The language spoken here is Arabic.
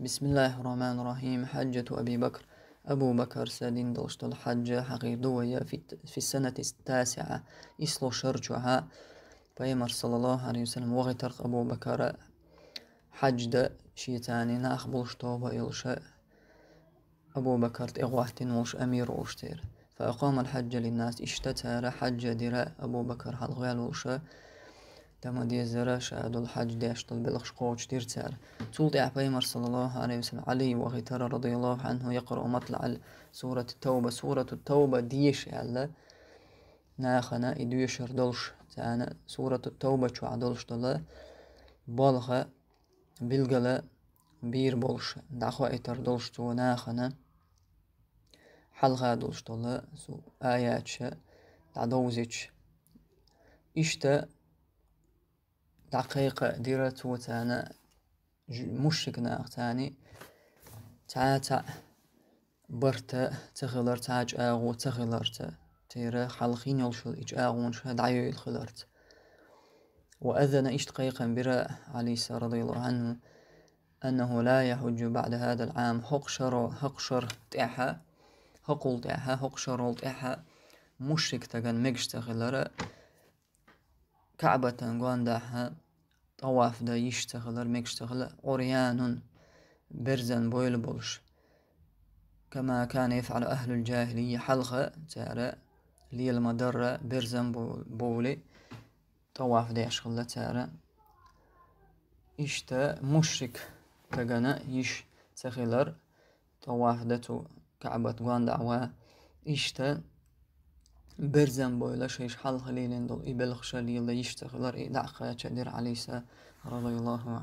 بسم الله الرحمن الرحيم حجة أبي بكر أبو بكر سادين دوشت الحجة حقيدوية في, في السنة التاسعة إسلو شرجها فيمر صلى الله عليه وسلم وغترق أبو بكر حجد شيتاني ناخ بلشتوبة إلشا أبو بكر إغواحتين وش أمير وشتير فأقام الحج للناس اشتتر حج دراء أبو بكر حلغيال وشا تمد يزرا شهد الحج داش طلبلغ شقوش دير تسار تولد أحبيمر صلى الله عليه وسلم علي وغتر رضي الله عنه يقرأ مطلع سورة التوبة سورة التوبة ديش ألا ناخنا إدويش ردلش تانا سورة التوبة شو عدلش دلا بالغة بلغلا بير بولش دعخوا إتر دلش تو ناخنا حلغة دلش دلا آياتش دعدوزيش إشتا تحقيق ديرتو تانا مشكنا تاني تعاتا برتا تغلر تاج اغو تغلرت تيرا خلقين يلشل اج اغون شهد عيو يلخلرت وأذن إيش دقيقا برا علي رضي الله عنه أنه لا يحج بعد هذا العام هقشر هقشر تاحا هقل تاحا هقشر تاحا مشك تغن مجش تغلر كعبة غوان داحا tavafda yishtig'ilar mekishtig'ilar oryanun berzan بويل bo'lish كما كان يفعل أهل الجاهلية حلقة تارة لي المدرة برزن بولي طواف دي أشغل إشتا مشرك تغنى يش تخيلر طواف دتو كعبة قوان دعوة إشتا бір зән бойла шейш халқы лейлендол ибел хшалилы ештіғылар идақ қаячадыр алейса радайлаху